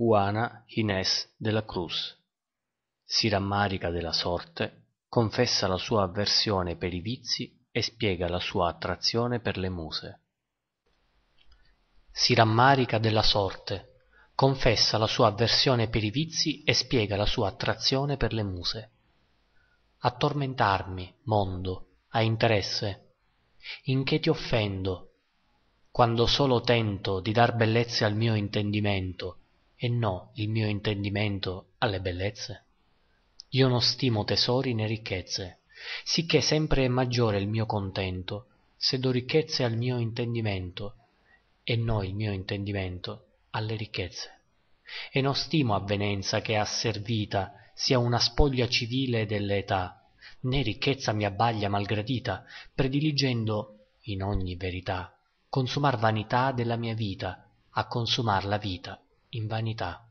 Juana Inés de la Cruz. Si rammarica della sorte, confessa la sua avversione per i vizi e spiega la sua attrazione per le muse. Si rammarica della sorte, confessa la sua avversione per i vizi e spiega la sua attrazione per le muse. Attormentarmi, mondo, a interesse. In che ti offendo? Quando solo tento di dar bellezze al mio intendimento, e no il mio intendimento alle bellezze io non stimo tesori né ricchezze sicché sempre è maggiore il mio contento se do ricchezze al mio intendimento e no il mio intendimento alle ricchezze e non stimo avvenenza che asservita sia una spoglia civile dell'età, né ricchezza mi abbaglia malgradita prediligendo in ogni verità consumar vanità della mia vita a consumar la vita in vanità